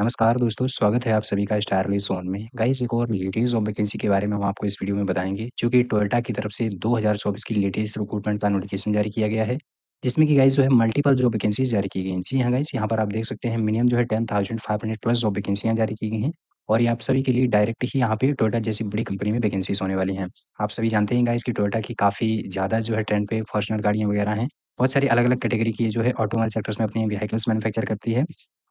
नमस्कार दोस्तों स्वागत है आप सभी का स्टारली जोन में गाइस एक और लेटेस्ट जॉब वैकेंसी के बारे में हम आपको इस वीडियो में बताएंगे जो कि टोयोटा की तरफ से 2024 की लेटेस्ट रिक्रूटमेंट का नोटिफिकेशन जारी किया गया है जिसमें कि गाइस जो है मल्टीपल जॉब वैकेंसी जारी की गई जी हाँ गाइस यहाँ पर आप देख सकते हैं मिनिमम जो है ten thousand five hundred plus job वैकेंसियाँ जारी की गई हैं और ये आप सभी के लिए डायरेक्ट ही यहाँ पे टोयोटा जैसी बड़ी कंपनी में वैकेंसीज होने वाली हैं आप सभी जानते हैं गाइस कि टोयोटा की काफ़ी ज़्यादा जो है ट्रेंड पे फॉर्चुनर गाड़ियाँ वगैरह हैं बहुत सारी अलग अलग कैटेगरी की जो है ऑटोमोबाइल सेक्टर्स में अपने व्हीकल्स मैन्युफैक्चर करती है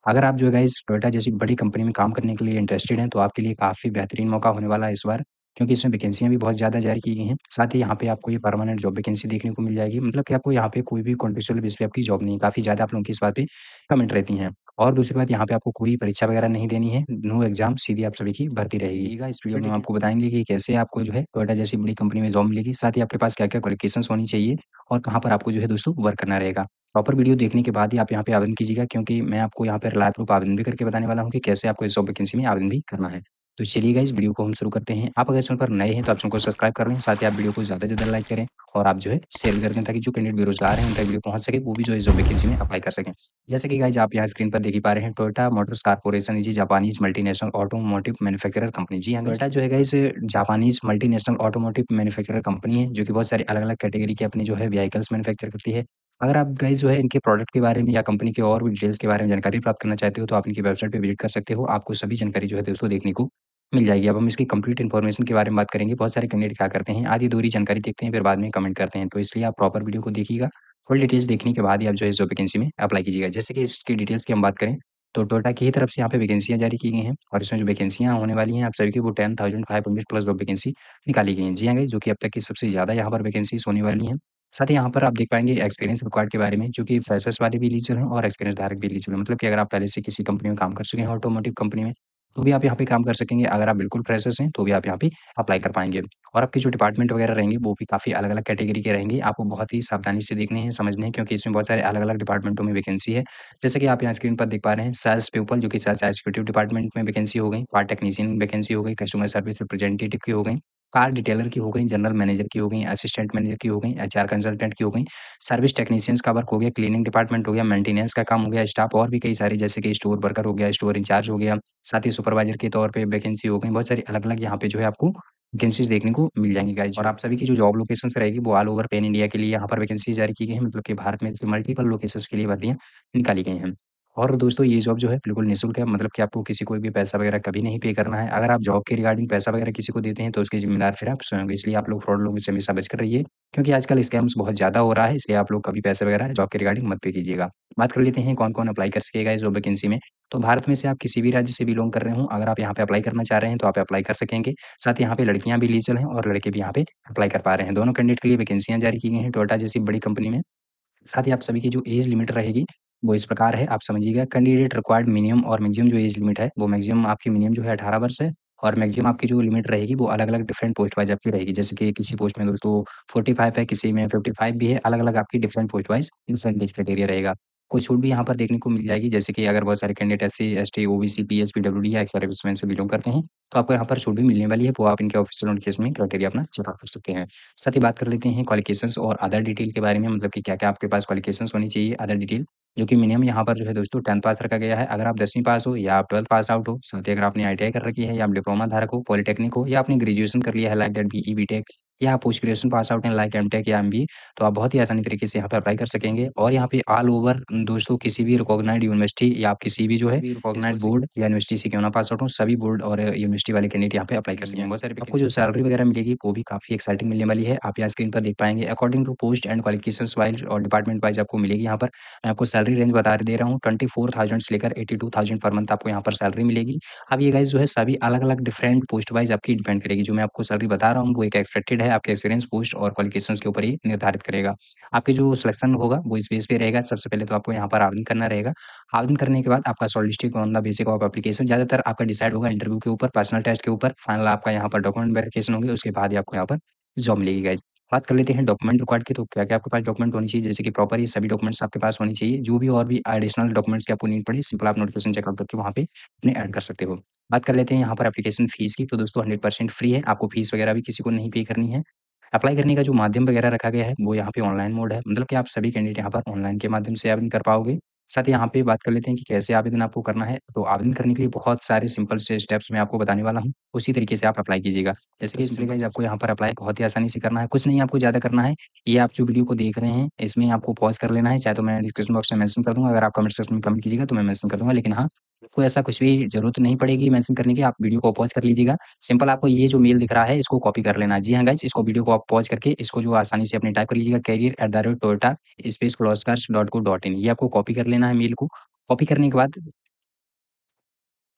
अगर आप जो है इस टोयटा जैसी बड़ी कंपनी में काम करने के लिए इंटरेस्टेड हैं तो आपके लिए काफ़ी बेहतरीन मौका होने वाला है इस बार क्योंकि इसमें वैकेंसियां भी बहुत ज़्यादा जारी की गई हैं साथ ही यहाँ पे आपको ये परमानेंट जॉब वैकेंसी देखने को मिल जाएगी मतलब कि आपको यहाँ पे कोई भी कॉन्ट्रेक्चुअल बेस पे आपकी जॉब नहीं काफ़ी ज़्यादा आप लोगों की इस बात पे कमेंट रहती हैं और दूसरी बात यहाँ पे आपको कोई परीक्षा वगैरह नहीं देनी है नो एग्जाम सीधी आप सभी की भर्ती रहेगी इस वीडियो में हम आपको बताएंगे कि कैसे आपको जो है टोयटा जैसी बड़ी कंपनी में जॉब मिलेगी साथ ही आपके पास क्या क्या क्वालिफिकेशन होनी चाहिए और कहाँ पर आपको जो है दोस्तों वर्क करना रहेगा प्रॉपर वीडियो देखने के बाद ही आप यहाँ पे आवेदन कीजिएगा क्योंकि मैं आपको यहाँ पे लाइव रूप आवेदन भी करके बताने वाला हूँ कि कैसे आपको इस जॉब वैकेंसी में आवेदन भी करना है तो चलिएगा इस वीडियो को हम शुरू करते हैं आप अगर चैनल पर नए हैं तो आप चैनल को सब्सक्राइब कर लें साथ ही आप वीडियो को ज़्यादा से ज़्यादा लाइक करें और आप जो है शेयर कर दें ताकि जो कैंडिडेट बेरोजगार हैं उन तक वीडियो पहुंच सके वो भी जो है जॉब वैकेंसी में अप्लाई कर सकें जैसे कि गाइज आप यहाँ स्क्रीन पर देख पा रहे हैं टोयटा मोटर्स कारपोरेशन जी Japanese multinational automotive manufacture company जी टोटा जो है guys Japanese multinational automotive manufacture company है जो कि बहुत सारी अलग अलग कैटेगरी के अपने जो है व्हीकल्स मैनुफैक्चर करती है अगर आप गाइज़ जो है इनके प्रोडक्ट के बारे में या कंपनी के और भी डिटेल्स के बारे में जानकारी प्राप्त करना चाहते हो तो आप इनकी वेबसाइट पर विज़िट कर सकते हो। आपको सभी जानकारी जो है दोस्तों देखने को मिल जाएगी। अब हम इसकी कंप्लीट इन्फॉर्मेशन के बारे में बात करेंगे। बहुत सारे कैंडिडेट क्या करते हैं, आधी दूरी जानकारी देखते हैं फिर बाद में कमेंट करते हैं। तो इसलिए आप प्रॉपर वीडियो को देखिएगा। फुल डिटेल्स देखने के बाद ही आप जो है इस वैकेंसी में अप्लाई कीजिएगा। जैसे कि इसकी डिटेल्स की हम बात करें तो टोटा की ही तरफ से यहाँ पे वैकेंसियाँ जारी की गई हैं और इसमें जो वैकेंसियाँ होने वाली हैं आप सभी की वो ten thousand five hundred plus vacancy निकाली गई हैं। जी हाँ जो कि अब तक की सबसे ज़्यादा यहाँ पर वैकेंसीज़ होने वाली हैं। साथ ही यहाँ पर आप देख पाएंगे एक्सपीरियंस रिक्वायर्ड के बारे में जो कि फ्रेशर्स वाले भी लीजर हैं और एक्सपीरियंस धारक भी एलिजिबल मतलब कि अगर आप पहले से किसी कंपनी में काम कर चुके हैं ऑटोमोटिव कंपनी में तो भी आप यहाँ पे काम कर सकेंगे अगर आप बिल्कुल फ्रेशर्स हैं तो भी आप यहाँ पे अप्लाई कर पाएंगे और आपके जो डिपार्टमेंट वगैरह रहेंगे वो भी काफ़ी अलग अलग कैटेगरी के रहेंगे आपको बहुत ही सावधानी से देखने हैं समझने हैं क्योंकि इसमें बहुत सारे अलग अलग डिपार्टमेंटों में वैकेंसी है जैसे कि आप यहाँ स्क्रीन पर देख पा रहे हैं सेल्स पीपल जो कि सेल्स एक्जीक्यूटिव डिपार्टमेंट में वैकेंसी हो गई पार्ट टेक्नीशियन वैकेंसी हो गई कस्टमर सर्विस रिप्रेजेंटेटिव की हो गई कार डिटेलर की हो गई जनरल मैनेजर की हो गई असिस्टेंट मैनेजर की हो गई एच कंसल्टेंट की हो गई सर्विस टेक्नीशियंस का वर्क हो गया क्लीनिंग डिपार्टमेंट हो गया मेंटेनेंस का काम हो गया स्टाफ और भी कई सारी जैसे कि स्टोर वर्कर हो गया स्टोर इंचार्ज हो गया साथ ही सुपरवाइजर के तौर पर वैकेंसी हो गई बहुत सारी अलग अलग यहाँ पे जो है आपको वैकेंसीज देखने को मिल जाएंगी गाइज और आप सभी की जो जॉब लोकेशन रहेगी वो ऑल ओवर पेन इंडिया के लिए यहाँ पर वैकेंसी जारी की गई है मतलब कि भारत में इसके मल्टीपल लोकेशन के लिए भर्तियाँ निकाली गई हैं और दोस्तों ये जॉब जो है बिल्कुल निःशुल्क है मतलब कि आपको किसी को भी पैसा वगैरह कभी नहीं पे करना है अगर आप जॉब के रिगार्डिंग पैसा वगैरह किसी को देते हैं तो उसके जिम्मेदार फिर आप स्वयं इसलिए आप लोग फ्रॉड लोगों से हमेशा बच कर रहिए क्योंकि आजकल स्कैम्स बहुत ज़्यादा हो रहा है इसलिए आप लोग कभी पैसे वगैरह जॉब के रिगार्डिंग मत पे कीजिएगा बात कर लेते हैं कौन कौन अप्लाई कर सकेगा जॉब वैकेंसी में तो भारत में से आप किसी भी राज्य से बिलोंग कर रहे हो अगर आप यहाँ पे अप्लाई करना चाह रहे हैं तो आप अप्लाई कर सकेंगे साथ यहाँ पे लड़कियां भी लीजल हैं और लड़के भी यहाँ पे अप्लाई कर पा रहे हैं दोनों कैंडिडेट के लिए वैकेंसियां जारी की गई हैं टोटा जैसी बड़ी कंपनी में साथ ही आप सभी की जो एज लिमिट रहेगी वो इस प्रकार है आप समझिएगा कैंडिडेट रिक्वायर्ड मिनिमम और मैक्सिमम जो एज लिमिट है वो मैक्सिमम आपकी मिनिमम जो है अठारह वर्ष है और मैक्सिमम आपकी जो लिमिट रहेगी वो अलग अलग डिफरेंट पोस्ट वाइज आपकी रहेगी जैसे कि किसी पोस्ट में दोस्तों फोर्टी फाइव है किसी में फिफ्टी फाइव भी है अलग अलग आपकी different post wise different age criteria रहेगा कोई छूट भी यहाँ पर देखने को मिल जाएगी जैसे कि अगर बहुत सारे candidate S C S T O B C P S P W D या सर्विसमैन से बिलोंग करते हैं तो आपको यहाँ पर छूट भी मिलने वाली है वो आप इनके ऑफिशियल नोटिफिकेशन में क्राइटेरिया अपना चेकअप कर सकते हैं साथ ही बात कर लेते हैं क्वालिफिकेशन और अदर डिटेल के बारे में मतलब कि क्या क्या आपके पास क्वालिफिकेशन होनी चाहिए अदर डिटेल जो कि मिनिमम यहाँ पर जो है दोस्तों टेंथ पास रखा गया है अगर आप दसवीं पास हो या आप ट्वेल्थ पास आउट हो साथ ही अगर आपने आई कर रखी है या आप डिप्लोमा धारक हो पॉलिटेक्निक हो या आपने ग्रेजुएशन कर लिया है like that B E B tech यहाँ post graduation pass out and like M tech या एम बी तो आप बहुत ही आसानी तरीके से यहाँ पे अप्लाई कर सकेंगे और यहाँ पे ऑल ओवर दोस्तों किसी भी रिकॉग्नाइड यूनिवर्सिटी या आप किसी भी जो है रिकॉग्नाइड बोर्ड या यूनिवर्सिटी से क्यों ना पास आउट हो सभी बोर्ड और यूनिवर्सिटी वाले कैंडिडेट यहाँ पे अप्लाई कर सकेंगे सर आपको जो सैलरी वगैरह मिलेगी वो भी काफी एक्साइटिंग मिलने वाली है आप यहाँ स्क्रीन पर देख पाएंगे according to post and qualification wise और डिपार्टमेंट वाइज आपको मिलेगी यहाँ पर मैं आपको सैलरी रेंज बता दे रहा हूँ ट्वेंटी फोर थाउजेंड से लेकर eighty two thousand per month आपको यहाँ पर सैलरी मिलेगी अब ये गाइज जो है सभी अलग अलग डिफरेंट पोस्ट वाइज आपकी डिपेंड करेगी जो मैं आपको सैलरी बता रहा हूँ वो एक एक्सपेक्टेड है आपके एक्सपीरियंस पोस्ट और क्वालिफिकेशन के ऊपर ही निर्धारित करेगा आपके जो सिलेक्शन होगा वो इस बेस पे रहेगा सबसे पहले तो आपको यहाँ पर आवेदन करना रहेगा आवेदन करने के बाद आपका shortlisting on the basic of application ज़्यादातर आपका डिसाइड होगा इंटरव्यू के ऊपर पर्सनल टेस्ट के ऊपर फाइनल आपका यहाँ पर डॉक्यूमेंट वेरिफिकेशन होगी उसके बाद ही आपको यहाँ पर जॉब मिलेगी गाइज बात कर लेते हैं डॉक्यूमेंट रिकॉर्ड की तो क्या क्या आपके पास डॉक्यूमेंट होनी चाहिए जैसे कि प्रॉपर ये सभी डॉक्यूमेंट्स आपके पास होनी चाहिए जो भी और भी एडिशनल डॉक्यूमेंट्स की आपको नीड पड़े सिंपल आप नोटिफिकेशन चेकआउट करके वहाँ पे अपने ऐड कर सकते हो बात कर लेते हैं यहाँ पर एप्लीकेशन फ़ीस की तो दोस्तों परसेंट फ्री है आपको फ़ीस वगैरह भी किसी को नहीं पे करनी है। अप्लाई करने का जो माध्यम वगैरह रखा गया है वो यहाँ पे ऑनलाइन मोड है मतलब कि आप सभी कैंडिडेट यहाँ पर ऑनलाइन के माध्यम से आवेदन कर पाओगे। साथ ही यहाँ पे बात कर लेते हैं कि कैसे आवेदन आपको करना है। तो आवेदन करने के लिए बहुत सारे सिंपल से स्टेप्स मैं आपको बताने वाला हूँ, उसी तरीके से आप अप्लाई कीजिएगा। जैसे कि सिंपली आपको यहाँ पर अप्लाई बहुत ही आसानी से करना है, कुछ नहीं आपको ज़्यादा करना है। ये आप जो वीडियो को देख रहे हैं इसमें आपको पॉज़ कर लेना है, चाहे तो मैं डिस्क्रिप्शन बॉक्स में मैंशन कर दूंगा अगर आप कमेंट सेक्शन में कमेंट कीजिएगा तो मैं मैंशन कर दूँगा। लेकिन हाँ आपको ऐसा कुछ भी जरूरत नहीं पड़ेगी मेंशन करने की आप वीडियो को पॉज कर लीजिएगा सिंपल आपको ये जो मेल दिख रहा है इसको कॉपी कर लेना जी हाँ गाइज इसको वीडियो को आप पॉज करके इसको जो आसानी से अपने टाइप कर लीजिएगा career at the rate Toyota space Kirloskar dot co dot in ये आपको कॉपी कर लेना है मेल को कॉपी करने के बाद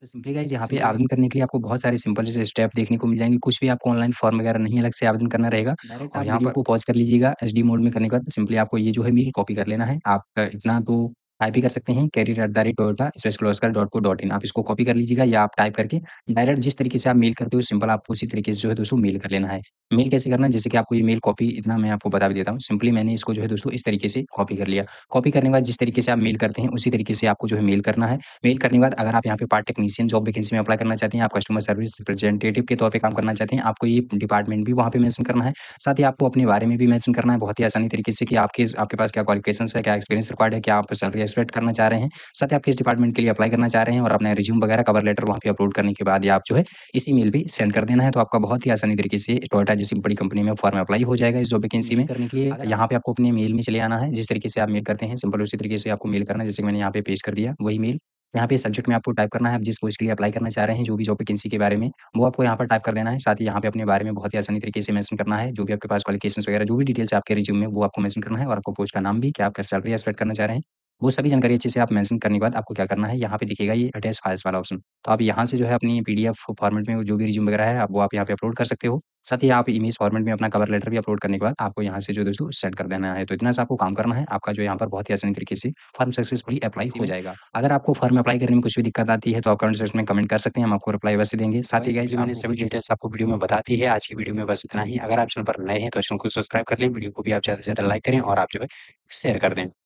तो सिंपली गाइज यहाँ पे आवेदन करने के लिए आपको बहुत सारे सिंपल से स्टेप देखने को मिल जाएंगे कुछ भी आपको ऑनलाइन फॉर्म वगैरह नहीं अलग से आवेदन करना रहेगा और यहाँ पर पॉज कर लीजिएगा एच मोड में करने के बाद सिंपली आपको ये जो है मेल कॉपी कर लेना है आपका इतना तो टाइप भी कर सकते हैं career at the rate Toyota space Kirloskar dot co dot in आप इसको कॉपी कर लीजिएगा या आप टाइप करके डायरेक्ट जिस तरीके से आप मेल करते हो सिंपल आपको उसी तरीके से जो है दोस्तों मेल कर लेना है मेल कैसे करना है जैसे कि आपको ये मेल कॉपी इतना मैं आपको बता भी देता हूँ सिंपली मैंने इसको जो है दोस्तों इस तरीके से कॉपी कर लिया कॉपी करने के बाद जिस तरीके से आप मेल करते हैं उसी तरीके से आपको जो है मेल करना है मेल करने के बाद अगर आप यहाँ पे पार्ट टेक्नीशियन जॉब वैकेंसी में अप्लाई करना चाहते हैं आप कस्टमर सर्विस रिप्रेजेंटेटिव के तौर पर काम करना चाहते हैं आपको ये डिपार्टमेंट भी वहाँ पे मैंशन करना है साथ ही आपको अपने बारे में भी मैंशन करना है बहुत ही आसानी तरीके से कि आपके आपके पास क्या क्वालिफिकेशन है क्या एक्सपीरियंस रिकॉर्ड है क्या आप सैलरी ग्रेजुएट करना चाह रहे हैं साथ ही आप किस डिपार्टमेंट के लिए अप्लाई करना चाह रहे हैं और अपना रिज्यूम वगैरह कवर लेटर वहाँ पे अपलोड करने के बाद आप जो है इसी मेल भी सेंड कर देना है तो आपका बहुत ही आसानी तरीके से टोयटा जैसी बड़ी कंपनी में फॉर्म अप्लाई हो जाएगा इस जॉब वैकेंसी में करने के लिए यहाँ पे आपको अपने मेल में चले आना है जिस तरीके से आप मेल करते हैं सिंपल उसी तरीके से आपको मेल करना जैसे मैंने यहाँ पे पेश कर दिया वही मेल यहाँ पे सब्जेक्ट में आपको टाइप करना है आप जिस पोस्ट के लिए अप्लाई करना चाह रहे हैं जो भी जॉब वैकेंसी के बारे में वो आपको यहाँ पर टाइप कर देना है साथ ही यहाँ पे अपने बारे में बहुत ही आसानी तरीके से मेंशन करना है जो भी आपके पास क्वालिफिकेशंस वगैरह जो भी डिटेल्स आपके रिज्यूम में वो आपको मेंशन करना है और आपको पोस्ट का नाम भी क्या आपका सैलरी एक्सपेक्ट करना चाह रहे हैं वो सभी जानकारी अच्छे से आप मेंशन करने के बाद आपको क्या करना है, यहाँ पे दिखेगा ये अटैच फाइल्स वाला ऑप्शन। तो आप यहाँ से जो है अपनी पीडीएफ फॉर्मेट में जो भी रिज्यूम वगैरह है, आप वो आप यहाँ पे अपलोड कर सकते हो। साथ ही आप इमेज फॉर्मेट में अपना कवर लेटर भी अपलोड करने के बाद आपको यहाँ से जो दोस्तों सेंड कर देना है। तो इतना आपको काम करना है, आपका जो यहाँ पर बहुत ही आसानी तरीके से फॉर्म सक्सेसफुली अप्लाई हो जाएगा। अगर आपको फॉर्म अप्लाई करने में कुछ भी दिक्कत आती है, तो आप कमेंट सेक्शन में कमेंट कर सकते हैं, हम आपको रिप्लाई वैसे देंगे। साथ ही जो मैंने सभी डिटेल्स आपको वीडियो में बताती है, आज की वीडियो में बस इतना ही। अगर आप चैनल पर नए हैं तो चैनल को सब्सक्राइब कर लें, वीडियो को भी आप ज़्यादा से ज़्यादा लाइक करें और आप जो है शेयर कर दें।